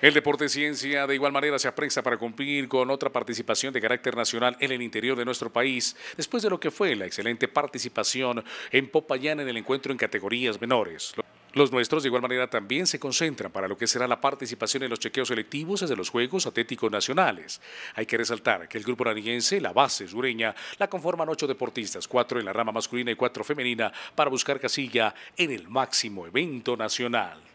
El deporte ciencia de igual manera se apresa para cumplir con otra participación de carácter nacional en el interior de nuestro país, después de lo que fue la excelente participación en Popayán en el encuentro en categorías menores. Los nuestros de igual manera también se concentran para lo que será la participación en los chequeos selectivos desde los Juegos Atléticos Nacionales. Hay que resaltar que el grupo nariñense la base sureña la conforman ocho deportistas, cuatro en la rama masculina y cuatro femenina, para buscar casilla en el máximo evento nacional.